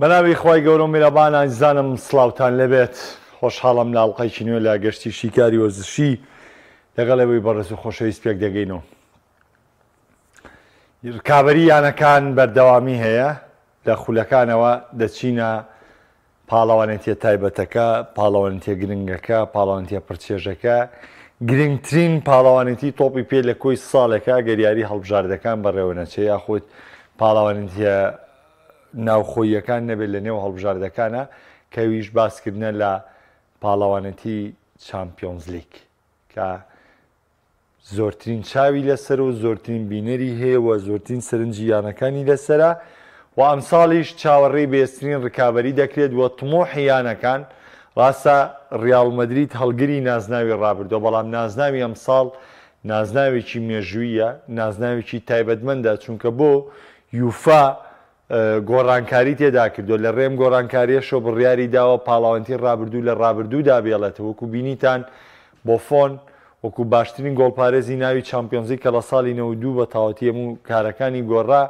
بەناوی خی گەورە میرەبانان زانم سلااوان لەبێت خۆشحاڵم ناڵقەیکی نوێ لە گەشتی شیکاری وەزشی لەگەڵەوەی بەڕست و خۆشەویست پێک دەگەینەوە. کابەری یانەکان بەردەوامی هەیە لە خولەکانەوە دەچینە پاڵەوانێتە تایبەتەکە پاڵەوانێتە گرنگەکە پاڵەوانێتە پرچێژەکە گرنگترین پاڵەوانێتی تۆپی پێ لە کۆی ساڵێکە گەریاری هەڵبژاردەکان بەڕێوەنەچێ یاخود پاڵەوانێتە ناوخۆیەکان نەبێت لە نێو هەڵبژاردەکانە کەویش باسکردنە لە پاڵەوانەتی چامپیۆنز لیک کە زۆرترین چاوی لەسەر و زۆرترین بینەری هەیە و زۆرترین سرنجیانەکانی لەسرە و ئەمساڵیش چاوەڕێی بێستترین ڕکابی دەکرێت وە تمۆحیانەکان ڕاستە ڕالمەدریت هەڵگری نازناوی ڕابردەوە بەڵام نازناوی ئەمساڵ نازناوێکی مێژویە نازناوێکی تایبەتمەندە چونکە بۆ یوفا گۆڕانکاری تێدا کردو لە ڕێم گۆڕانکاریە شۆ بڕیاری داوە پاڵاوەنتی ڕابردوو لە ڕابردوو دابێڵێتەوە وەکو بینیتان بۆ فۆن وەکو باشترین گۆڵپارێزی ناوی چمپیۆنزی کە لە ساڵی نەوە دوو بە تاوەتیەم و کارەکانی گۆڕا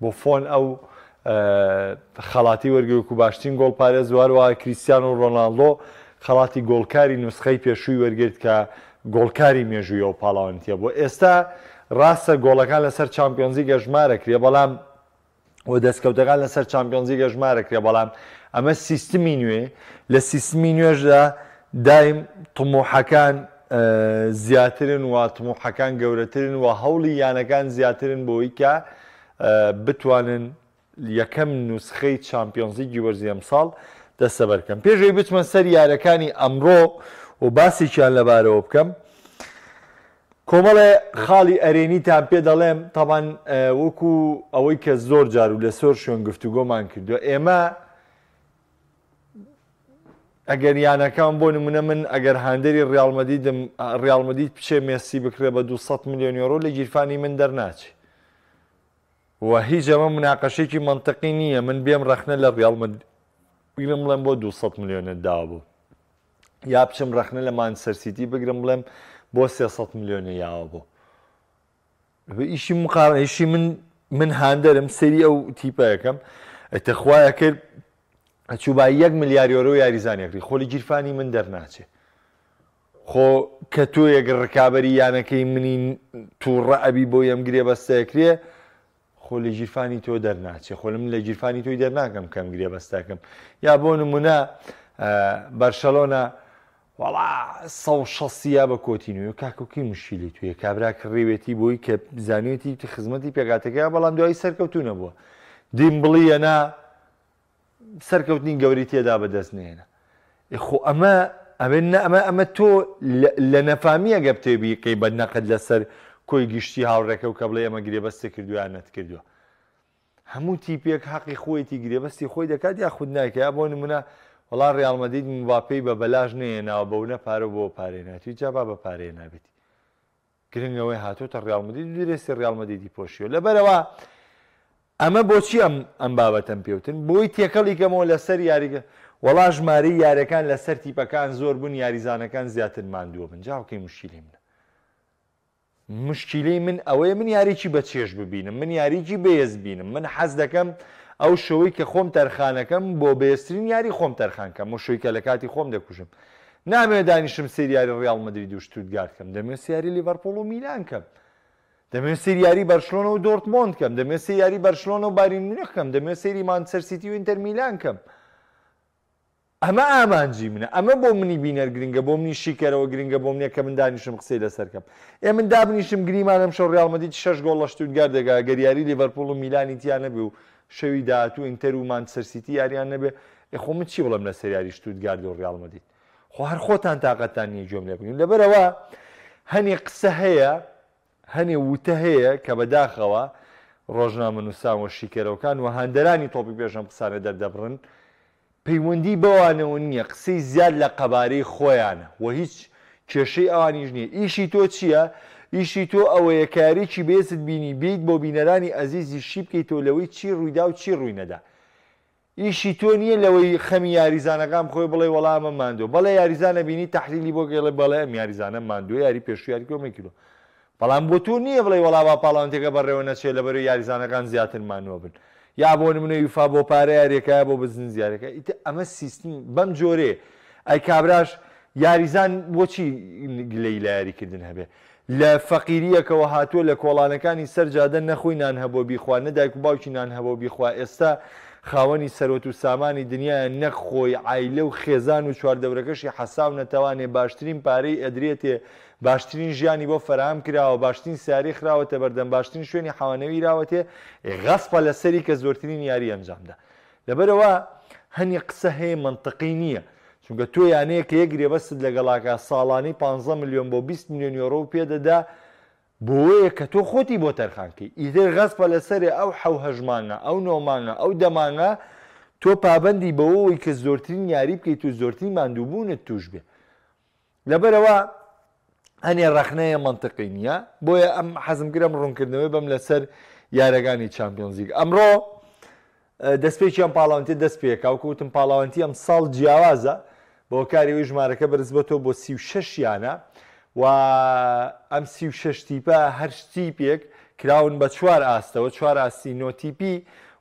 بۆ فۆن ئەو خەڵاتی وەرگوکو باشترین گۆڵپارێز وارەوە کریسیان و ڕۆناالۆ خەڵاتی گۆڵکاری نوسخەی پێشووی وەرگرت کە گۆڵکاری مێژوویە و پاڵاوەنتیە بۆ ئێستا ڕاستە گۆڵەکان لەسەر چمپیۆنزی گەژمارە کرێ بەڵام و دەستکەوتەکان لەسەر چمپیۆنزی گەژمارە کرێ بەڵام ئەمە سیستمی نوێ لە سیستمی نوێژدا دایم تمۆحەکان زیاترن و تمۆحەکان گەورەترن و هەوڵی یانەکان زیاترن بۆی کە بتوانن یەکەم نوسخەی چمپیۆنزی گیوەرزی ئەم ساڵ دەستە بەرکەم پێشوی بچمە سەر یارەکانی ئەمڕۆ و باسییان لەبارەوە بکەم. کۆمەڵێ خاڵی ئەرێنیتان پێ دەڵێم تاوان وەکو ئەوەی کە زۆر جار و لە سۆر شوێن گفتوگۆمان کردو ئێمە ئەگەر یانەکان بۆ نمونە من ئەگەر هەندری ڕالمەدیدم ڕالمەدی پیچێ مێسی بکرێ بە 200 میلیۆن یۆرۆ لە گیرفانی من دەرناچی وە هیچ ئەمە مناقەشێکی منطقی نییە من بێم ڕەخنە لە ڕالمەدیگرم بڵێم بۆ 200 میلیۆنە دابوو یا بچم ڕەخنە لە مانسەرسیتی بگرم بڵێم بۆ 300 میلیۆنە یاوە بوو ئیشی مقاڕیشی من من هاندەرم سەری ئەو تیپەکەم تەخوایە کرد چوبای یەک ملیاریۆرە و یاریزانێکی خۆلی گیرفانی من دەرناچێت خۆ کە تۆ یەک ڕکابی یانەکەی منی تووڕە ئەبی بۆ ئەمگرێ بەستەکرێ خۆ لە گیرفانی تۆ دەرناچێت خۆلم لە گیرفانی تۆی دەرناکەم کەم گرێ بەستاکەم یا بۆ نمونە بەرشەلۆنا وڵا سە شەسییا بە کۆتی نوێ کاکوکی مشیلی تویە کابرا کڕێوێتی بۆی کە زانێتی تی خزمەتی پێگاتەکە بەڵام دوای سەرکەوتو نەبووە دیم بڵیەنا سەرکەوتنی گەوری تێدا بەدەستنێنە خۆ ئەمە ئەمە ئەمە ئەمە تۆ لە نەفامیە گەپتێبی قەی بە نەقد لەسەر کۆی گشتی هاوڕێکە و کە بڵێ ئەمە گرێبەستە کردویان نەتکردووە هەموو تیپێک حەقی خۆیەتی گرێبەستی خۆی دەکات یا خودناکە یا بۆ نمونە بەڵام ڕالمەدید مباپەی بە بەلاژ نێناوە بەونە پارە بۆ پارێناتی جابا بە پارێ نابێتی گرنگەوەی هاتۆتە ڕالمەدید درێستی ڕالمەدیدی پۆشیۆ لەبەرەوە ئەمە بۆچی ئەم ئەم بابەتەم پێوتن بۆی تێکەڵیکەمەوە لەسەر یاریگە وەڵا ژمارەی یارەکان لە سەر تیپەکان زۆر بوون یاریزانەکان زیاتر مادووە من جاوکەی مشکلی منە مشکلی من ئەوەیە من یاریی بە چێش ببینم من یاریی بێز بینم من حەز دەکەم ئەو شەوەی کە خۆم تەرخانەکەم بۆ بێسترین یاری خۆم تەرخانکەم و شوویکە لە کاتی خۆم دەکوژم نامێ دانیشم سریاری ڕیال مدرری دوشتوت گارکەم دەمێ سیاری لیڤەرپۆڵ و میلانکەم دەمێن سریاری بەرشلۆن و دۆرتمۆند کەم دەمێ سیاری بەرشلۆن و بارین منەکەم دەمێ سری مانسەرسیتی و ئینتەرمیلانکەم ئەمە ئامانجی منە ئەمە بۆ منی بینەر گرنگە بۆ منی شیکەرەوە گرنگە بۆ منە کە من دانیشم قسەی لەسەرکەم ئێ من دابنیشم گریمانم شە ڕالمەدی شش گۆڵ لە شتوتگار دەگا گەریاری لیڤەرپۆڵ و میلانی تیانە بێ و شەوی داهاتوو ئینتەر و مانچەرسیتی یاریان نەبێ ئەخۆ من چی بڵم لە سەریاری شتوتگارد و ڕالمەدیت خۆ هەر خۆتان تااقەتان نیە جۆم لێ بگرین لەبەرەوە هەنێ قسە هەیە هەنێ وتە هەیە کە بەداخەوە ڕۆژنامە نووسان و شیکەرەوەکان و هەندەرانی تۆپی بێژم قسانە دەردەبڕن پەیوەندی بەوانەوە نییە قسەی زیاد لە قەبارەی خۆیانە و هیچ کێشەی ئەوانیش نییە ئیشی تۆ چییە؟ ئیشی تۆ ئەوەیە کاریی بێزت بینی بیت بۆ بینەرانی ئەزیزی شی بکەیت تۆ لەوەی چی ڕوویدا و چی ڕووی نەدا ئیشی تۆ نییە لەوەی خەمی یاریزانەکان خۆی بڵێ وەڵامە ماندۆ بەڵێ یاریزانە بینی تحلیلی بۆ گەڵێ بەڵێ ئەم یاریزانە ماندوۆ یاری پێشویاری کۆمەکیلو بەڵام بۆ تۆ نییە بڵێ وەڵاوا پاڵانتێکە بەڕێوە نەچێت لە بەرەوە یاریزانەکان زیاتر مانوە بن یا بۆ نمونە یوفا بۆ پارە یاریەکە بۆ بزن زیارەکە ئیتە ئەمە سیستم بەم جۆرێ ئەی کابراش یاریزان بۆچی گلەی لە یاریکردن هەبێ لە فەقیریەکەوە هاتووە لە کۆڵانەکانی سەرجادە نەخۆینان هەبوو بیخوا نەدایک و باوکیان هەبوو بیخوا ئێستا خاوەنی سەرۆت و سامانی دنیاە نەخۆی عیلە و خێزان و چواردەورەکەشی حەساو نەتەوانێ باشترین پارەی ئەدرێتێ باشترین ژیانی بۆ فەرام کراوە باشترین سیاری خراوەتە بەردەم باشترین شوێنی حوانەوی راوەتێ غەسپە لە سەری کە زۆرترین یاری ئەنجامدا لەبەرەوە هەنی قسە هەیە منطقی نییە چونکە تۆ یانەیە کە یەک گرێبەست لەگەڵاکە ساڵانی 15 میلیۆن بۆ 20 میلیۆن یۆرۆ پێدەدا بۆیە کە تۆ خۆتی بۆ تەرخانکە ئیدر غەسپە لەسەرێ ئەو حەو هەژمانە ئەو نۆمانە ئەو دەمانە تۆ پابندی بەوەی کە زۆرترین یاری بکەیت و زۆرترین مادووبوونت توش بێ لەبەرەوە هەنێ ڕخنەیە منطقی نییە بۆیە ئەم حەزمگرم ڕوونکردنەوەی بەم لەسەر یارەکانی چمپیۆنزیگ ئەمڕۆ دەستپێکی ئەم پاڵاوەنتی دەست پێکاوکەوتم پاڵاوەنتی ئەم ساڵ جیاوازە بۆکاریەوەی ژمارەکە بەرز بێتەوە بۆ سی و شەشیانە و ئەم سی و شەشتیپە هەرشتیپێک کراون بە چوار ئاستەوە چوار ئاستی نۆتیپی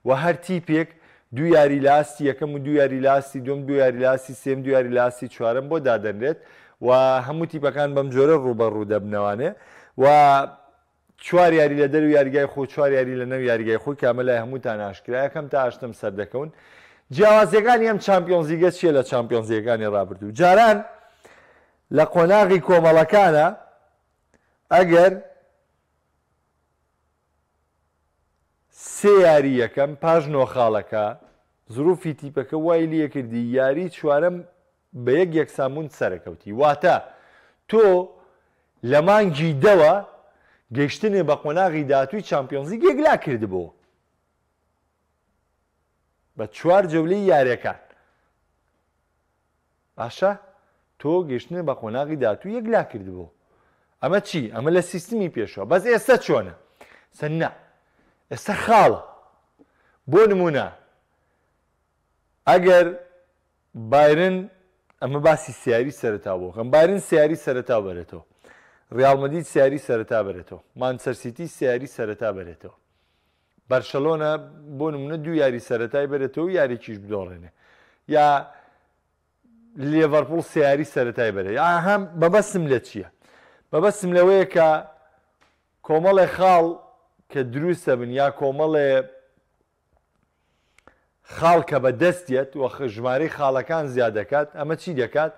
و هەرتیپێک دو یاری لاستی یەکەم و دو یاری لاستی دوم دو یاری لاستی سێم دو یاری لاستی چوارم بۆ دادەنرێت و هەموو تیپەکان بەم جۆرە ڕوبە ڕوو دەبنەوانێ و چوار یاری لە دەر و یاریگای خۆ چوار یاری لە نەو یاریگای خۆی کامە لای هەموو تا ناشکرایەکەم تا ئاشتم سەردەکەون. جیاوازیەکانی ئەم چمپیۆنزیگە چیە لە چمپیۆنزیەکانی ڕابردوو جاران لە قۆناغی کۆمەڵەکانە ئەگەر سێ یاری یەکەم پاش نۆخاڵەکە زروفی تیپەکە وای لەکردی یاری چوارم بە یەک یەکسامون سەرکەوتی واتە تۆ لە مانگی دەوە گەشتنێ بە قۆناغی دااتوی چمپیۆنزی گێگلا کردبوو بە چوار جەولی یاریەکان باشە تۆ گەشتنە بە قۆناغی دااتوو یەکلا کردبوو ئەمە چی ئەمە لە سیستمی پێشەوە بەس ئێستا چۆنە سەرنا ئێستا خاڵە بۆ نمونە ئەگەر بارن ئەمە باسی سیاری سەرتا بۆ خەم بارن سیاری سەرتا بەرێتەوە ڕالمەدی سیاری سەرتا بەرێتەوە مانچەرسیتی سیاری سەرتا بەرێتەوە بەرشەلۆنا بۆ نمونە دوو یاری سەتای بێتەوە یاریکیش بدۆڕێنێ یا لێڤەرپڵ سیاری سەتای بەرە یا هەم بەبەسم لە چییە بەبەسم لەوەیە کە کۆمەڵی خاڵ کە دروستە بن یا کۆمەڵێ خاڵ کە بە دەستێت وە ژمارەی خاڵەکان زیاد دەکات ئەمە چی دەکات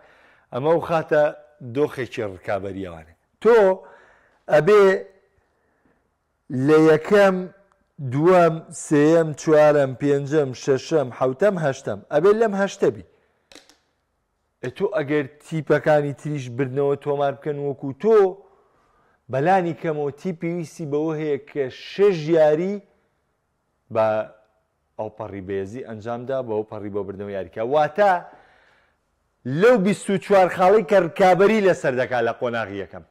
ئەمە و خاتە دۆخێکی ڕکابەریەوانێ تۆ ئەبێ لە یەکەم دووەم سێم چوارم پێنجم شەشەم حوتەم هەشتم ئەبێ لەم هەشتەبی تۆ ئەگەر تیپەکانی تریش برنەوە تۆمار بکەن وەکو تۆ بەلانی کەمەوە تیپیویستی بەوە هەیە کە شەژ یاری بە ئەو پەڕی بێزی ئەنجامدا بە ئەو پەڕی بۆ برنەوە یاریکە واتە لەو 24 خاڵی کە ڕکابی لەسەردەکا لە قۆناغی یەکەم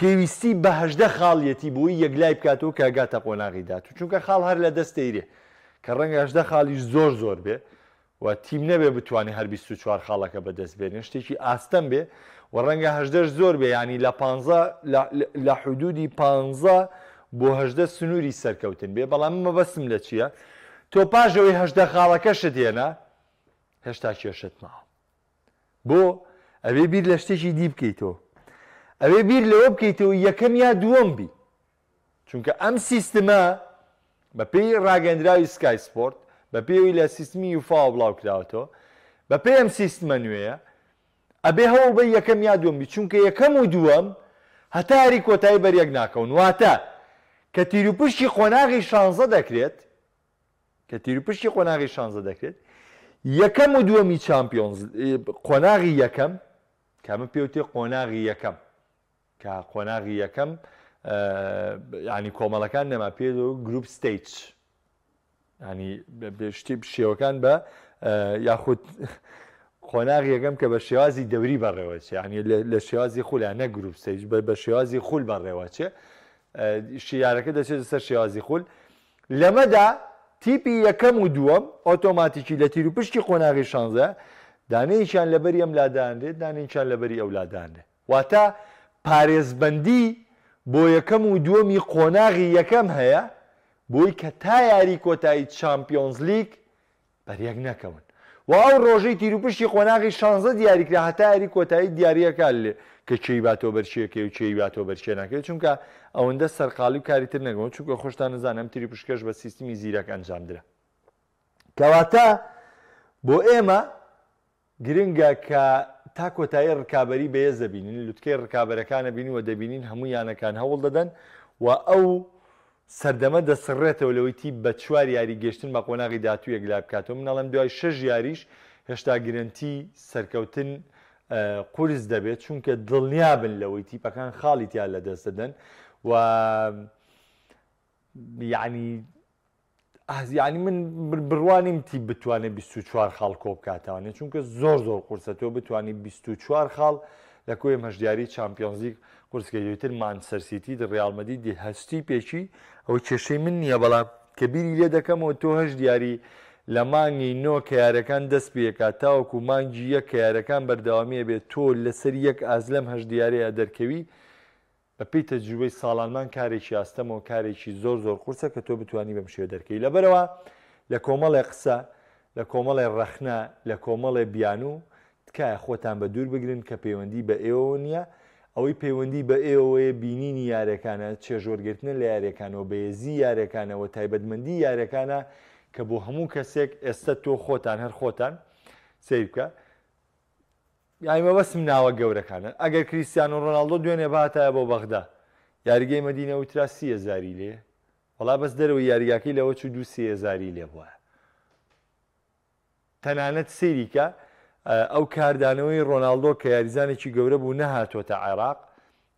پێویستی بەهدە خاڵیەتی بووی یەکلای بکاتەوە کەگاتە قۆناغیدا و چونکە خاڵ هەر لە دەستەیرێ کە ڕەنگەشدە خاڵیش زۆر زۆر بێ و تیم نەبێ بتوانێت هەر 24 خاڵەکە بەدەست بێنێ شتێکی ئاستەم بێ و ڕەنگە هەشدەش زۆر بێ ینی لە لە حدودی پ بۆ هەشدە سنووری سەرکەوتن بێ بەڵام مە بەسم لە چییە؟ تۆ پاژەوەی هەشدە خاڵەکەشت دێنە هێشتا کێشت ماوە. بۆ ئەوێ بیر لە شتێکی دی بکەیتەوە. ئەوێ بیر لەوە بکەیتەوە یەکەم یا دووەم بی چونکە ئەم سیستمە بە پێی ڕاگەندراوی سکای سپۆرت بە پێوی لە سیستمی وفا بڵاو کراوەتەوە بە پێ ئەم سیستمە نوێیە ئەبێ هەوڵ بە یەکەم یا دووەمی چونکە یەکەم و دووەم هەتاری کۆتایی بەریەک ناکەون واتە کە تیرروپشتی خۆناغی شانزە دەکرێت کە تیرروپشتی خۆناغی شانزە دەکرێت یەکەم و دووەمی چمپیۆنز قۆناغی یەکەم کامە پێوتێ قۆناغی یەکەم کە قۆناغی یەکەم ینی کۆمەڵەکان نەما پێ و گروپ ستیج ینی شتی شێوەکان بە یاخود خۆناغ یەکەم کە بە شێوازی دەوری بەڕێوەچێ ینی لە شێوازی خولیان نە گروپ ستیج بە شێوازی خول بەڕێوەچێ شیارەکە دەچێت سەر شێوازی خول لەمەدا تیپی یەکەم و دووەم ئۆتۆماتیکی لە تیر و پشتی خۆناغی شانزە دانەیەکیان لەبەری ئەم لادانرێت دانێکیان لەبەری ئەولادانێ واتە پارێزبندی بۆ یەکەم و دووەمی قۆناغی یەکەم هەیە بۆی کە تا یاری کۆتایی چامپیۆنز لیگ بەریەک نەکەون و ئەو ڕۆژەی تیروپشتی قۆناغی شانزە دیاریکرا هەتا یاری کۆتایی دیارریەکە لێ کە چی باتۆ بەرچیەکە و چی باتۆ بەرچێ ناکەێت چونکە ئەوەندە سەرقالی و کاریتر نەگەون چونکە خۆشتان نزانم تری پشکەش بە سیستمی زیرەک ئەنجامدرا کەواتە بۆ ئێمە گرنگە کە تا کۆتایی ڕکابی بەیە دەبینین لوتکەی ڕکابەرەکانە بینیوە دەبینین هەموو یانەکان هەوڵ دەدەن و ئەو سەردەمە دەسڕێتەوە لەوەیتی بە چوار یاری گەشتن بە قۆناغی دااتوی یەکلا بکاتەوە منەڵم دوای شەژ یاریش هێشتا گرنتی سەرکەوتن قرس دەبێت چونکە دڵنیا بن لەوەی تیپەکان خاڵی تیا لە دەستدەن و یعنی ئازیانی من بڕوانیمتی بتوانێت 24 خاڵ کۆ بکاتوانێت چونکە زۆر زۆر قورسە تۆ بتانی 24 خاڵ لە کوێ مەژدیاری چمپیۆنزیک قورسکە دوێتر مانسەرسیتی ڕالمەدی دی هەستی پێچی ئەو کێشەی من نییە بەڵام کەبیری لێ دەکەمەوە تۆ هەش دیاری لە مانگی نۆ کەیارەکان دەست پێکا تاوەکو مانگی یەک کەیارەکان بەردەوامیە بێت تۆ لەسەر یەک ئازلەم هەش دیارەیە دەرکەوی بەپی تەجروبەی ساڵانمان کارێکی ئاستەمەوە کارێکی زۆر زۆر قورسە کە تۆ بتانی بەم شێ دەرکەی لە بەرەوە لە کۆمەڵی قسە لە کۆمەڵی ڕەخنا لە کۆمەڵی بیان و تکایە خۆتان بە دوور بگرن کە پەیوەندی بە ئێوە نییە ئەوەی پەیوەندی بە ئێوەیە بینینی یارەکانە چێژۆرگرتنە لە یارەکانەوە بەێزی یارەکانەوە تایبەتمەندی یارەکانە کە بۆ هەموو کەسێک ئێستا تۆ خۆتان هەر خۆتان سیر بکە یایمە بەسم ناوە گەورەکانە ئەگەر کریسیان و ڕۆناالدۆ دوێنێ باتایە بۆ بەغدا یاریگەی مەدینە وترا سیهزاری لێ وڵا بەس دەرەوەی یاریگاکەی لەوە چ دو سیهزاری لێ بووە تەنانەت سریکە ئەو کاردانەوەی ڕۆناالدۆ کە یاریزانێکی گەورە بوو نەهاتۆتە عێراق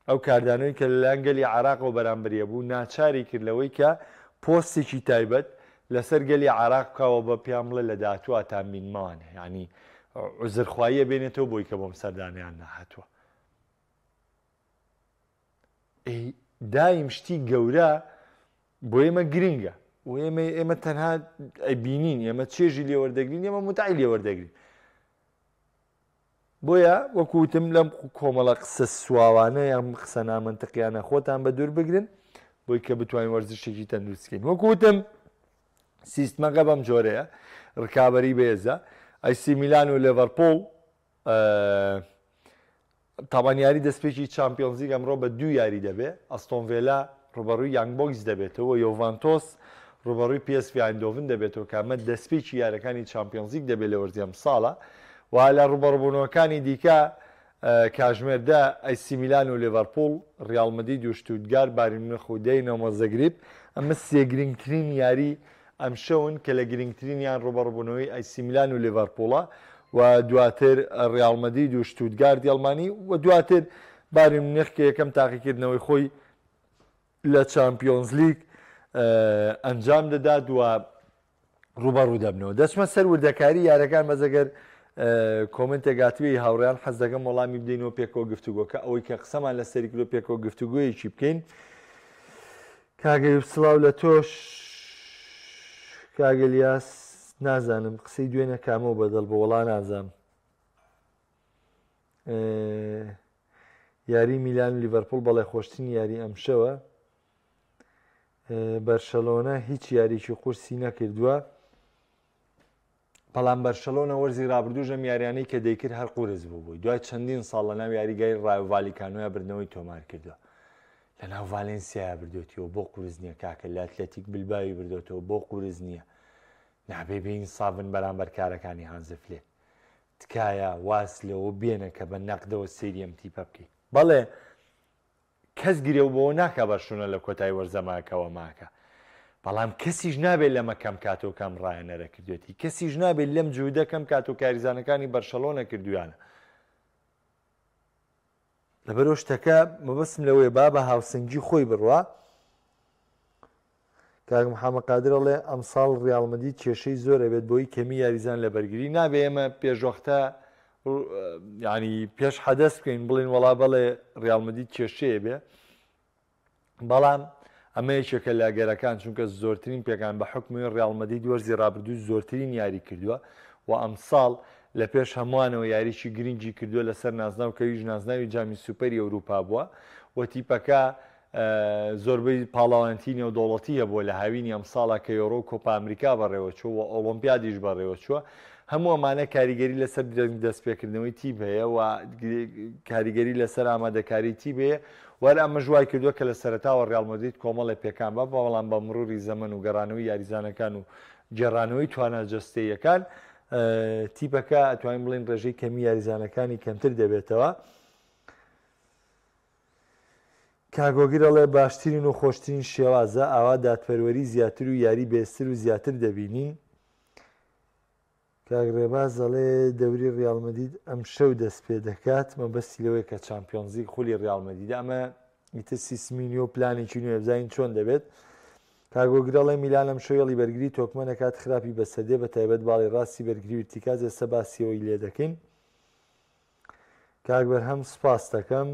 ئەو کاردانەوەی کە لەلانگەلی عراق و بەرامبریە بوو ناچاری کردلەوەی کە پۆستێکی تایبەت لەسەر گەلی عراقکەوە بە پیامڵە لە دااتوە تا مینماوان ینی عزرخواییە بێنێتەوە بۆی کە بۆم سەردانیان نەهاتوە. دایم شتی گەورە بۆ ئێمە گرینگە و ئێمە ئێمە تەنها ئەبینین ئێمە چێژی لێوەردەگرین ئێمە متعی لێوەردەگرین. بۆیە وەکوتم لەم کۆمەڵە قسە سواوانە یان قسە نامەنتەقییانە خۆتان بە دوور بگرن بۆی کە بتوانین وەرزشێکی تەندروستکەین وەکوتم سیستمەکە بەم جۆرەیە ڕکابی بێزە ئەیسی میلان و لەڤەرپۆڵ تاوانیاری دەستپێکی چمپیۆنزیگ ئەمڕۆ بە دوو یاری دەبێ ئەستۆنڤێلا ڕوبەڕووی یانگبۆکس دەبێتەوە یۆڤانتۆس ڕوبەڕووی پسVیاندۆڤن دەبێتەوە کامە دەستپێکی یارەکانی چمپیۆنزیک دەبێت لە وەرزیم ساڵە و لە ڕوبەڕبوونەوەکانی دیکە کاژمێردا ئەیسی میلان و لێڤەرپۆل ریالمەدی دوشتودگار بارین نەخودەی نەمەزەگریب ئەمە سێگرنگترین یاری ئەم شەون کە لە گرنگترینیان ڕۆبەڕبوونەوەی ئەیسی میلان و لێڤەرپۆڵە و دواتر ڕالمەدی و شتوتگار دیڵمانی و دواتر باری منێخ کە یەکەم تاقیکردنەوەی خۆی لە چمپیۆنز لیگ ئەنجام دەدات وە ڕوبەڕوو دەبنەوە دەچمە سەر وردەکاری یارەکان مەزەگەر کۆمنتێکگاتوی هاوڕیان حەز دەکەم وەڵامی بدەینەوە پێکۆ گفتوگۆکە ئەوەی کە قسەمان لە سەریکلۆ پێکۆ گفتوگوۆیەکی بکەین کاگەی سلااو لە تۆش کاگەلیاس نازانم قسەی دوێنە کامەوە بەدەڵ بە وڵا نازانم یاری میلان لیڤەرپول بەڵێ خۆشتین یاری ئەمشەوە بەرشەلۆنە هیچ یاریکی قورسی نەکردووە بەڵام بەرشەلۆنە وەرزی رابرردوو ژە یاریانەی کە دەیکرد هەر قورس بوو بووی دوای چەندین ساڵ لە ناو یاریگای ڕایڤالیکانویە بردنەوەی تۆمار کردووە لە ناو ڤالنسیا بردوێتەوە بۆ قورز نییە کاکە لە ئەتلەتیک بلباوی بردوێتەوە بۆ قورز نییە نابێ بین ساابن بەرامبەر کارەکانی هانزفلێ تکایە واس لەوە بێنە کە بە نەقدەوە سریەم تیپە بکەیت بەڵێ کەس گرێو بۆەوە ناکە بەشونە لە کۆتای وەرزەماکەوە ماکە بەڵام کەسیش نابێت لەمە کەم کاتۆ کەم ڕایەنەرە کردوێتی کەسیش نابێت لەم جوودەکەم کات و کاریزانەکانی بەرشەلۆ نەکردویانە لەبەرۆ شتەکە مەبەسم لەوەی با بە هاوسنگی خۆی بڕوە کاک محەممە قادرڵێ ئەم ساڵ ڕالمەدی کێشەی زۆرە بێت بۆی کەمی یاریزان لە بەرگری نابێ ئێمە پێشوەختە ینی پێش حەدەست بکەین بڵین وڵا بەڵێ ڕالمەدی کێشەیە بێ بەڵام ئەمەیەکێکە لاگەرەکان چونکە زۆرترین پێکان بە حکمی ڕالمەدی دوەرزی رابرردوو زۆرترین یاری کردووە و ئەمساڵ لە پێش هەمووانەوە یاریی گرنگی کردووە لەسەر نازناو کەویژ نازناوی جامی سوپەری ئەوروپا بووە و تیپەکە زۆربەی پاڵاوانتینی و دەوڵەتی هەبووە لە هاوینی ئەم ساڵا کە یۆرۆ کۆپا ئەمریکا بەڕێوە چوە ئۆلمپیادیش بەڕێوە چوە هەموو ئەمانە کاریگەری لەسەر دەستپێکردنەوەی تیب هەیە و کاریگەری لەسەر ئامادەکاری تیب هەیە وەرە ئەمە ژوای کردووە کە لە سەرتاوە ڕالمەدیت کۆمەڵە پێکان بە بەڵام بە مروری زەمن و گەڕانەوەی یاریزانەکان و جێڕانەوەی توانە جستەیەکان تیپەکە ئەتوانین بڵین ڕێژەی کەمی یاریزانەکانی کەمتر دەبێتەوە. کاگۆگیرەڵێ باشترین و خۆشترین شێوازە ئاوا دادپەروەری زیاتر و یاری بێستر و زیاتر دەبینین. کاگرێبازەڵێ دەوری ڕالمەدید ئەم شەو دەست پێ دەکات مە بەستیلەوەی کە چمپیۆنزی خولی ڕالمەدید ئەمە ئیتە سیسمینی و پلانێکی نوێبزین چۆن دەبێت. کاگۆگرڵی میلان لەم شوێڵی بەرگری تۆکمە نکات خراپی بە سەدێ بە تایبەت باڵی ڕاستی بەرگری ورتیکازە سەباسیەوەی لێ دەکەین کاگبەر هەم سپاس دەکەم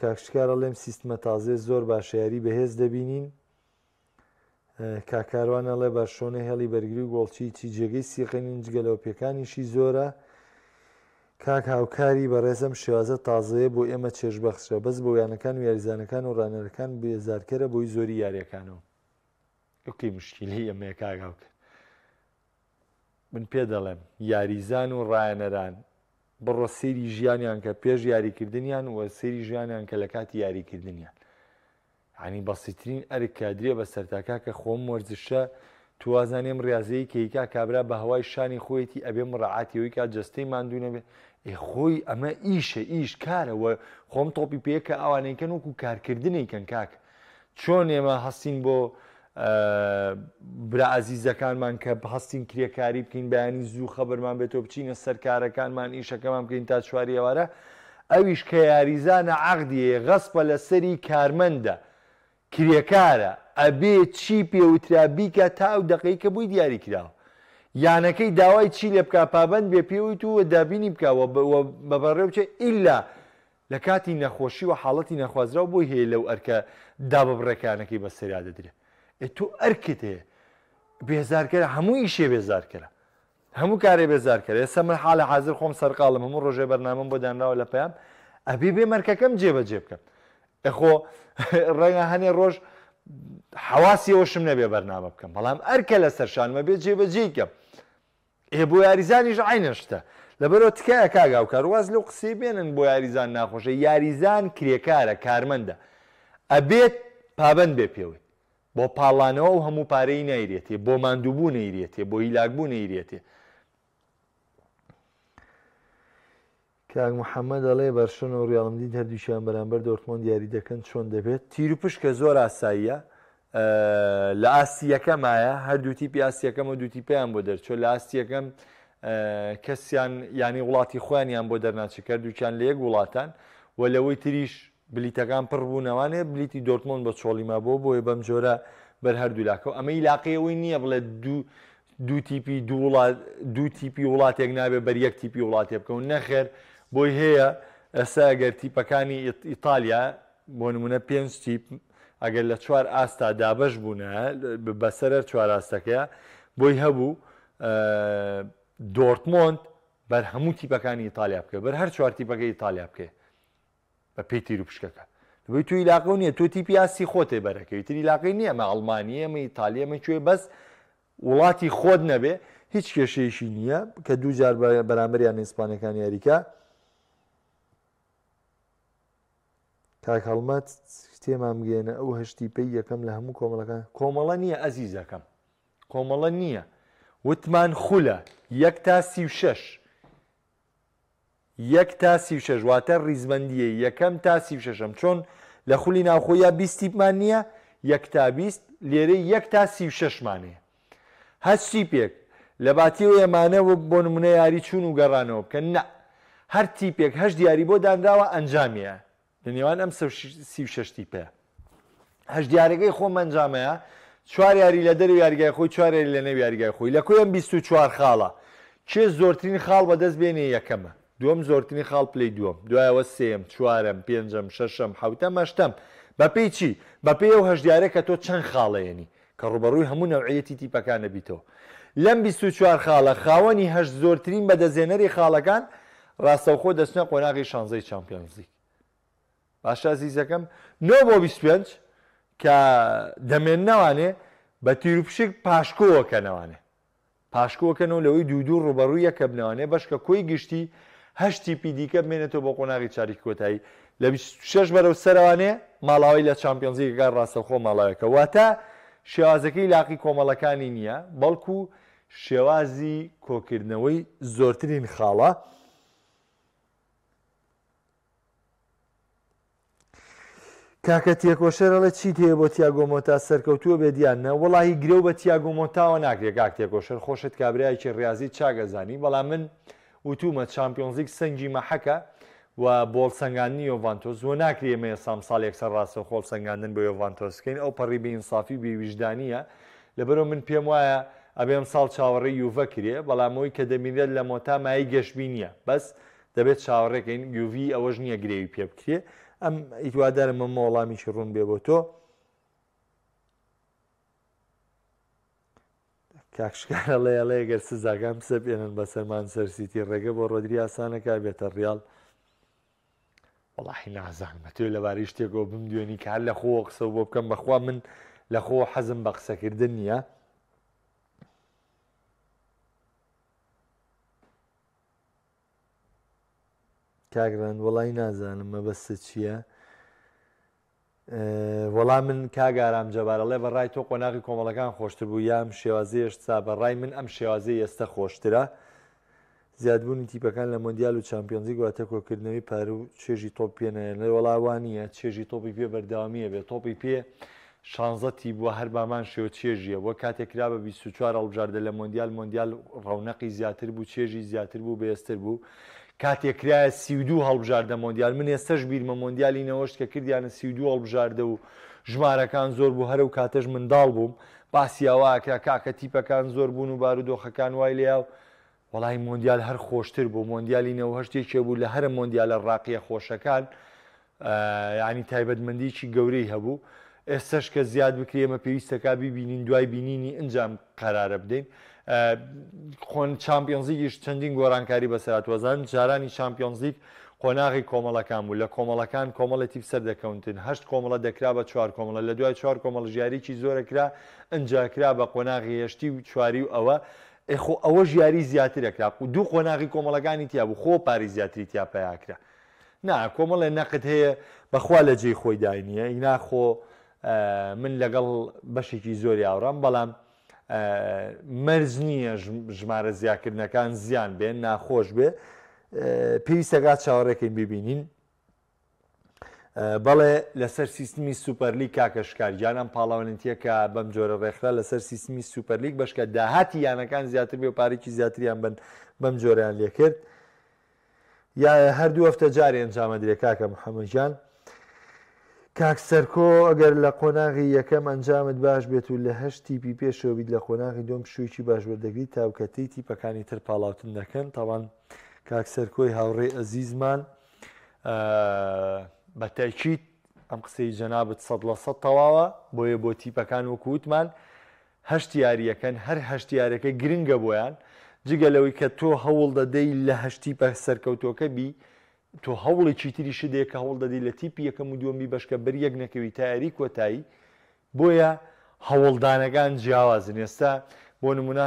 کاکشکارە لێم سیستمە تازێ زۆر باشیاری بەهێز دەبینین کاکاروانە لێ باششۆنە هێڵی بەرگری و گۆڵچی چی جێگەی سیقین جگەلەوە پێکانیشی زۆرە کاک هاوکاری بەڕێزم شێوازە تازەیە بۆ ئێمە چێژبەخشە بەس بۆ یانەکان و یاریزانەکان و ڕانەرەکان بێزارکەرە بۆی زۆری یاریەکانەوە ئۆکی مشکیلی ئەمەیە کاگاوکە من پێ دەڵێم یاریزان و ڕایەنەران بڕۆ سێری ژیانیان کە پێش یاریکردنیان وە سێری ژیانیان کە لە کاتی یاریکردنیان عنی بەسیترین ئەرک کادرێ بە سەرتاکا کە خۆم وەرزشە توازانێم ڕاضەیە کەیکا کابرا بە هەوای شانی خۆیەتی ئەبێ ڕعاتیەوەی کا جستەی مادونەبێ خۆی ئەمە ئیشە ئیش کارەوە خۆم تۆپی پێکە ئەوانەکەن وەکو کارکردنیکەن کاک چۆن ئێمە هەستین بۆ برعزیزەکانمان کە هەستین کرێکاری بکەین بەیانی زوو خەبەرمان بێتەوە بچینە سەرکارەکانمان ئیشەکەمان بکەین تا چواری ئەوارە ئەویش کە یاریزانە عقدیە غەسپە لە سەری کارمەندە. کرێکارە ئەبێ چی پێوترابیکە تاو دقی کە بووی دیاری کراوە یانەکەی داوای چی لێ بک پابند بێ پێوت و دابینی بکەوە بەبڕێ بچێ ئللا لە کاتی نەخۆشی و حاڵەتی نەخوازرا بۆ هەیە لەو ئەرکە دابڕەکانەکەی بە سەریا دەدرێت ئە تۆ ئەرکت هەیە بێزارکەرە هەموو ئیشێ بێزارکەرە هەموو کارێ بێزارکە ئێستا من حالە حاضر خۆم سەرقاڵم هەموو ڕۆژێ بەرنامەم بۆ دانراوە لە پێم ئەبی بێ مەرکەکەم جێبەجێ بکەم ئەخۆ ڕەنگە هەنێ ڕۆژ حواسیەوەشم نەبێ بەرنامە بکەم بەڵام ئەرکە لە سەرشانمە بێت جێبەجێکەم ئێ بۆ یاریزانیش عینشتە لەبەرەوە تکایە کاگااو کارواز لەو قسەی بێنن بۆ یاریزان ناخۆشە یاریزان کرێکارە کارمەندە ئەبێت پابند بێ پێوەی بۆ پاڵانەوە و هەموو پارەی نایرێتێ بۆ مادووبوو نەیرێتێ بۆ هیلاکبوو نەیرێتێ کاک محەممەد ئەڵێ بەرشن و ڕیاڵمدی هەردووشیان بەرامبەر دۆرتمۆند یاری دەکەن چۆن دەبێت تیر و پشکە زۆر ئاساییە لە ئاسیەکەمایە هەردوو تیپی ئاسیەکەم و دوتی پێیان بۆ دەرچۆ لە ئاسیەکەم کەسیان ینی وڵاتی خۆیانیان بۆ دەرناچی کردووچیان لە یەک وڵاتان و لەوەی تریش بلیتەکان پڕ بوونەوانێ بلیتی دۆرتمۆند بە چۆڵیما بۆ بۆی بەم جۆرە بەر هەردوولاکەەوە ئەمە عیلاقیەوەی نییە بڵێ دوو دوو تیپی دوو تیپی وڵاتێک نابێ بەر یەک تیپی وڵاتی بکەون نەخێر بۆی هەیە ئەسا ئەگەر تیپەکانی ئیتالیا بۆ نمونە پێنج تیپ ئەگەر لە چوار ئاستا دابش بوونە بەسەر چواراستەکەە بۆی هەبوو دۆرتمۆند بەر هەموو تیپەکانی ئیتالیا بکە بەر هەر چوار تیپەکە ئیتالیا بکێ بە پێی تیر و پشکەکە دەبی توی علاقە نییە تۆ تیپی یاسی خۆتێ بەرەکەی تری علاقەی نییە ئەمە ئەڵمانیە ئەمە ئیتالیا مەکوێ بەس وڵاتی خۆت نەبێ هیچ کێشەیەشی نییە کە دووجار بەرامبەریان ئیسپانەکان یاریکە کاک هەڵمەت تێمان بگێنە ئەو هەشتی پێی یەکەم لە هەموو کۆمەڵەکان کۆمەڵە نییە ئەزیزەکەم کۆمەڵە نییە وتمان خولە یەک تا سی شش یەک تا سی شش واتە ریزمەندیە یەکەم تا سی ششم چۆن لە خولی ناوخۆیە بیستیمان نییە یەک تا بیست لێرە یەک تا سی ششمانەیە هەستی پێک لە باتی و ئێمانەوە بۆ نمونە یاری چون و گەڕانەوە بکەن نە هەر تیپێک هەش دیاری بۆ دانراوە ئەنجامیە لە نێوان ئەم سی ششتی پێ هەش دیارەکەی خۆم ئەنجامەیە چوار یاری لە دەرو یاریگای خۆی چوارێری لە نێو یاریگای خۆی لە کوێم 24 خاڵە چێ زۆرترین خاڵ بەدەست بێنێ یەکەمە دووەم زۆرترین خاڵ پلی دووەم دوایەوە سێم چوارم پێنجم ششم حوتە مەشتم بە پێی چی بە پێی و هەشدارە کە تۆ چەند خاڵەیەنی کە ڕوبەڕووی هەموو نەوعەتی تیپەکان نەبییتەوە لەم 24 خاڵە خاوەنی هەش زۆرترین بەدەزێنەری خاڵەکان ڕاستەوخۆ دەستنە قۆناغی شانزەی چمپیۆنزیک پاشا زیزەکەم نۆ بۆ 25 کە دەمێن نەوانێ بە تیرروپشک پاشکۆوەکە نەوانێ پاشکۆکەنەوە لەوەی دوودوو ڕوبەڕوویە کە بنەوانێ بەشکە کۆی گشتی هەشتی پیدیکە بمێنێتەوە بۆ قۆناغی چاری کۆتایی لە شش بەرەو سەروانێ ماڵاوی لە چمپیۆنزیگا ڕاستەخۆ ماڵاوەکە واتە شێوازەکەی لاقی کۆمەڵەکانی نییە بەڵکو شێوازی کۆکردنەوەی زۆرترین خاڵە. کاکە تێکۆشەرەڵێ چی تێ بۆ تیاگۆمۆتا سەرکەوتووە بێدیانە وڵی گرێ بە تیاگۆمۆتاوە ناکرێ کاک تێکۆشەر خۆشت کابراایکی ڕاضی چاگەزانی بەڵام من وتومە چمپیۆنزیک سەنگی مەحەکە و بۆڵ سنگانی یۆڤانتۆ زۆ ناکرێمە سام ساڵ یەکسەر ڕاستە خۆڵ سنگاندن بە یۆڤانتۆسکەین ئەو پەڕی بینسافی بیویژدانە لەبەرەوە من پێم وایە ئەبێم ساڵ چاوەڕی یوڤە کرێ بەڵامەوەی کە دەمینێت لە مۆتا مای گەشتبی نییە بەس دەبێت چاوەڕێکین یوV ئەوەش نییە گرێوی پێ بکرێ ئەم ئیتوادارم مەمە وەڵامیشی ڕوون بێ بۆ تۆ کاکشکارە لە ئەڵێ گەر سزاگام سە بێنن بە سەرمان سەرسیتی ڕێگە بۆ ڕۆدری ئاسانەکە بێتە ڕیال وڵی نازانمە توێ لەباری شتێکۆ بم دوێنی کار لە خۆ قسە بۆ بکەم بەخوا من لە خۆ حەزم بە قسەکردن نییە. کاگران وەڵی نازانم مەبەستە چییە؟ وەڵا من کاگارام جەبارەڵێ بە ڕای تۆ قۆناغی کۆمەڵەکان خۆشتر بوو یام شێوازیش تا بە ڕای من ئەم شێوازی ئێستا خۆشترە زیادبوونی تیپەکان لە مندیال و چمپیۆنزی گواتە کۆکردنەوەی پار و چێژی تۆپ پێێنێن لە وەڵاوانیە چێژی تۆپی پێ بەرداوامیە بێت تۆپی پێ شانزەتی بووە هەر بامان شێو چێژیە وە کاتێکرا بە 24 ڕژاردە لە مندیال مندیال ڕونەقی زیاتر بوو چێژی زیاتر بوو بێستر بوو. کاتێکرایە سیدو هەڵبژاردە مۆندیال من ێستەش بیرمە مۆندیالی نەوەشت کە کردیانە سیدو هەڵبژاردە و ژمارەکان زۆر بوو هەرە و کاتەش منداڵ بووم باسییاواکرا کاکە تیپەکان زۆر بوون و بارودۆخەکان وای لیاو وڵی مۆندیال هەر خۆشتر بوو مۆندیالی نەوەهشتێکێ بوو لە هەرە مۆندیالە ڕاقیە خۆشەکان ینی تایبەتمەندیکی گەورەی هەبوو ئێستش کە زیاد بکرێمە پێویستەکە ببینین دوای بینینی ئەنجام قرارە بدەین. خۆن چمپیۆنزیگیش چەندین گۆرانکاری بەسەراتوەزان جارانی چمپیۆنزیک قۆناغی کۆمەڵەکان بوو لە کۆمەڵەکان کۆمەڵەتی سەر دەکەونتن هەشت کۆمەڵە دەکرا بە چوار کۆمەڵە لە دوای چوار کۆمەڵ ژیاریی زۆرەکرا ئەنجکرا بە قۆناغی هێشتی و چواری و ئەوە ئەخۆ ئەوە ژیاری زیاترەکرا و دوو قۆناغی کۆمەڵەکانی تیا بوو خۆ پاری زیاتری تیا پیاکرا نا کۆمەڵێ نەقت هەیە بەخوا لە جێی خۆی داینیە ئیناخۆ من لەگەڵ بەشێکی زۆری ئاورام بەڵام مەرز نییە ژمارە زیاکردنەکان زیان بێن ناخۆش بێ پێویستەکات چاوەڕێکین ببینین بەڵێ لەسەر سیستمی سوپەرلی کاکەشکاریانم پاڵاونتیە کە بەم جۆرە ڕێکخرا لەسەر سیستمی سوپەرلیک بەشکە داهاتی یانەکان زیاتر بێ و پارێکی زیاتریان بن بەم جۆریان لێکرد یا هەردوو هەفتە جارێ ئەنجامە درێکاکە محەممەجان کاکسەرکۆ ئەگەر لە قۆناغی یەکەم ئەنجامت باش بێت و لە هەشتی پی پێشەوەبیت لە قۆناغی دۆم شوویی باشوەردەگری تاوکەتی تیپەکانی تر پاڵاوتن دەکەن تاوان کاکسەرکۆی هاوڕێ ئەزیزمان بە تەرکیت ئەم قسەی جەنابەت سە لە سە تەواوە بۆیە بۆ تیپەکان وەکووتمان هەشت یاریەکەن هەر هەشتیارەکە گرنگە بۆیان جگە لەوەی کە تۆ هەوڵ دەدەی لە هەشتی بە سەرکەوتۆکە بی تۆ هەوڵی چیتری شدێک هەوڵ دەدی لە تیپی یەکەم و دووەمی بەشکە بەر یەک نەکەوی تایری کۆتایی بۆیە هەوڵدانەکان جیاوازن ئێستا بۆ نمونە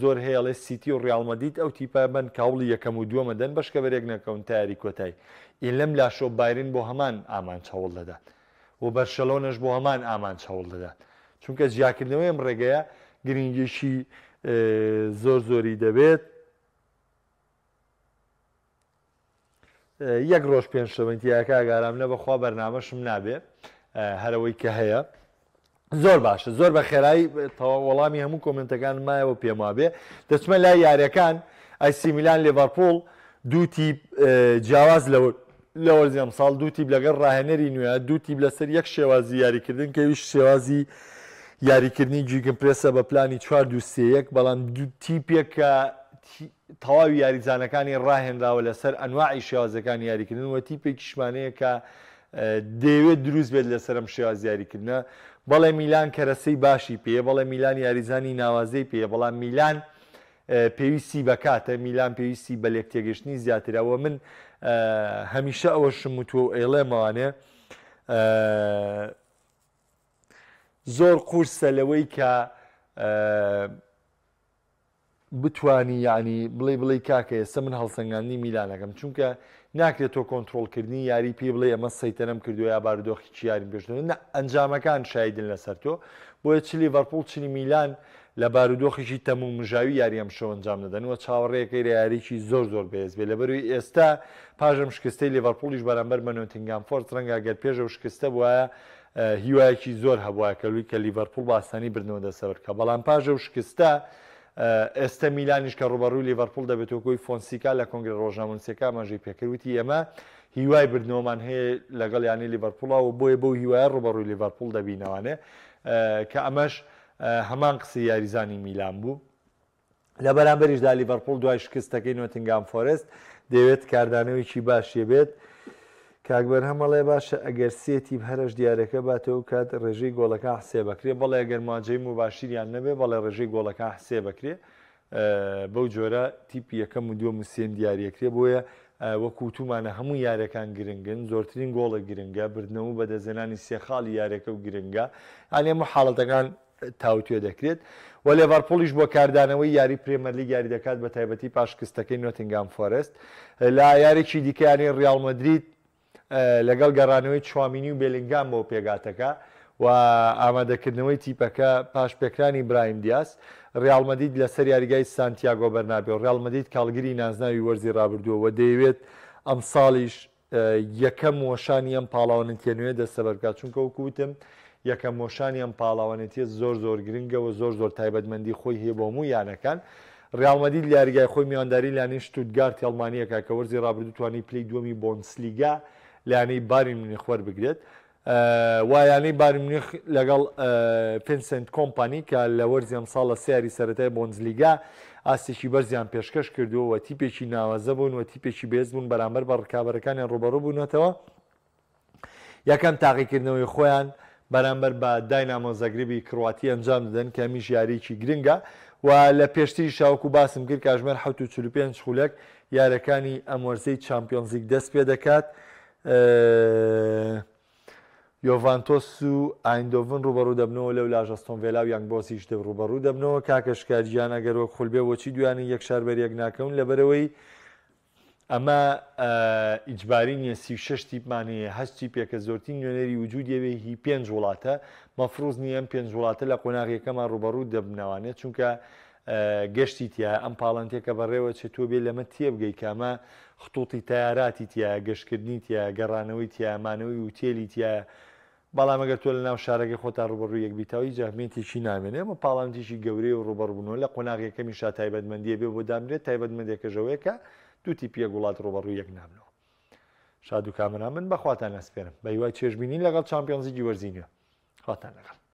زۆر هەیەڵێ سیتی و ڕالمەدیت ئەو تیپە بن کاوڵی یەکەم و دووەمە دەن بەشکە بەرێک نەکەون تاری کۆتایی ئێلم لاشۆ بارین بۆ هەمان ئامان چاوڵ دەدات و بەرشەلۆنەش بۆ هەمان ئامان چاوڵ دەدات چونکە جیاکردنەوەی ئەم ڕێگەیە گرنگێکی زۆر زۆری دەبێت یەک ڕۆژ پێنج شەوەندیەکە ئاگارام لە بەخوا بەرنامەشم نابێ هەرەوەی کە هەیە. زۆر باشە زۆر بە خێرایی وەڵامی هەموو کۆمنتەکان مایەوە پێما بێ دەچمە لای یاریەکان ئایسی میلان لێڤەرپۆل دوتی جیاواز لە وەرزیم ساڵ دوتی لەگەر ڕاهێنەری نوێە دوتی لەسەر یەک شێوازی یاریکردن کەویش شێوازی یاریکردنی جیگمپرسە بە پلانی چوار دوسێەک بەڵام دو تیپێکە تەواوی یاریزانەکانی ڕاهێنراوە لەسەر ئەنواعی شێوازەکان یاریکردن وەتی پێکیشمانەیە کە دەیەوێت دروست بێت لەسرم شێواز یاریکردنە بەڵێ میلان کەرەسەی باشی پێە بەڵێ میلان یاریزانی ناوازەی پێە بەڵام میلان پێویستی بەکاتە میلان پێویستی بە لێک تێگەشتنی زیاترەوە من هەمیشە ئەوە شمتووە و ئێڵێمەوانێ زۆر قورسە لەوەی کە بتانی یعنی بڵێ بڵێ کاکە ئێستا من هەڵسەنگاندی میلانەکەم چونکە ناکرێت تۆ کۆنتترۆلکردنی یاری پێ بڵێ ئەمە سەیتەنم کردو یا باردۆخی چیاریم پێشن ئەنجامەکان شایدن لەسەر تۆ بۆیە چلی ڤەرپۆڵ چنی میلان لە بارودۆخیشی تەموو مژاوی یاری ئەم شە ئەنجام دەدەنەوە چاوەڕێەکەی لە یاریی زۆر زۆر بێز بێ لە بەروی ئێستا پاژم شکستەی لێڤەرپۆلیش بەرامبەر بەنوتنگام فۆرت ڕەنگە گەر پێشە و شکستە وایە هیوایەکی زۆر هەبواکەلووی کە لیڤەرپول باستانی برنەوە دەسەر کە بەڵام پاژە و شکستە ئێستا میلانیش کە ڕوبەڕوو لیڤەرپول دەبێت وکوی فۆنسیکا لە کنگرە ڕۆژنامونسیەکە مەژی پێکردوتی ئێمە هیوای بردنەوەمان هەیە لەگەڵ یانی لیڤەرپوڵا و بۆیە بەو هیوایە ڕوبەڕووی لیڤەرپول دەبینەوانێ کە ئەمەش هەمان قسی یاریزانی میلان بوو لە بەرامبەریشدا لیڤەرپول دوای شکستەکەی نوتنگام فۆرست دەوێت کاردانەوەیکی باشیە بێت. کاگبەر هەمەڵێ باشە ئەگەر سێتی هەرش دیارەکە باتەوە کات ڕێژەی گۆڵەکە حسێ بکرێ بەڵێ ئەگەر ماجەی مباشیریان نەبێ بەڵێ ڕێژەی گۆڵەکە حسێ بکرێ بەو جۆرە تیپ یەکەم و دووە موسیێن دیارەکرێ بۆیە وەکو تومانە هەموو یارەکان گرنگن زۆرترین گۆڵە گرنگە بردنەوە بە دەزێنانی سێخاڵی یارەکە و گرنگە ئالێمە حاڵەتەکان تاوتێ دەکرێت و لێڤەرپۆلیش بۆ کاردانەوەی یاری پرێمەرلی یاری دەکات بە تایبەتی پاشکستەکەی نوتنگام فۆرست لا یارێکی دیکەیانی ڕالمەدریت لەگەڵ گەڕانەوەی چوامینی و بێلنگام بۆ پێگاتەکە و ئامادەکردنەوەی تیپەکە پاش پێکرانی برایم دیاس ڕالمەدید لە سەر یاریگای سانتیاگۆ بەرنابێ و ڕالمەدید کاڵگیری نازناوی وەرزی رابردووە و دەیەوێت ئەم ساڵیش یەکەم وەشانی ئەم پاڵاوانەتیێنوێ دەستەبەرکات چونکە وکوتم یەکەم مۆشانی ئەم پاڵاوانەتیە زۆر زۆر گرنگەوە زۆر زۆر تایبەتمەندی خۆی هەیە بۆ موو یانەکان. ڕالمەدی لە یاریگای خۆی میوانداری لە نیشتوتگارتی ئەلمانیەکە کە وەرزی رابرردووانی پلی دووەمی بۆنسلیگا لەیانەی باری منی خوەر بگرێت وایانەی باری منیخ لەگەڵ پنسنت کۆمپانی کە لە وەرزیان ساڵە سیاری سەتای بۆنزلیگا ئاسێکی بەرزیان پێشکەش کردووە تیپێکی ناوازە بوون وە تیپێکی بێز بوون بەرامبەر بە ڕکابەرەکانیان ڕوبەڕوو بوونەتەوە یەکەم تاقیکردنەوەی خۆیان بەرامبەر بە داینامۆ زەگربی کڕاتی ئەنجام دەدەن کەمی ژیارێکی گرنگە و لە پێشتری شاوکو باسم کرد کاژمەر 1945 خولەک یارەکانی ئەمۆرزەی چمپیۆنزیک دەست پێ دەکات. یۆڤانتۆس و ئایندۆڤن ڕوبەڕوو دەبنەوە لەو لاژەستۆن ڤێلا یان بۆسیش دە ڕوبەڕوو دەبنەوە کاکەشکاریان ئەگەرۆ خولبێ بۆچی دوانی یەک شاربەرێک ناکەون لەبەرەوەی ئەمە ئیجباری نیە سی ششتیمانەیە هەستی پێکە زۆرتی نوێنەری وجودیەوێ هی پێنج وڵاتە مەفروز نیە ئەم پێنج وڵاتە لە قۆناغیەکەمان ڕوبەڕوو دەبنەوانێت چونکە گەشتی تیا ئەم پاڵانتێکە بەڕێوە چێت تۆ بێ لەمە تێ بگەی کامە خطوتی تاراتی تیا گەشتکردنی تیا گەڕانەوەی تیامانەوەی وتێلی تیا بەڵام ئەگەر تۆ لە ناو شارەکە خۆتا ڕوبڕوو یەکبییتەوەی جامێتێکی نامێنێ مە پاڵانتیشی گەورەی و ڕوبەربوونەوە لە قۆناغیەکەمی شا تایبەتمەندیە بێ بۆ دامرێت تایبەتمەندێکەکەژەوەیەکە دوتی پێ گوڵات ڕوبەڕوو یەک نامنەوە شاد و کامرا من بەخواتان ئەسپێنم بە هیوای چێژبینی لەگەڵ چمپیۆنزیگی وەرزینە خواتان لەگەڵ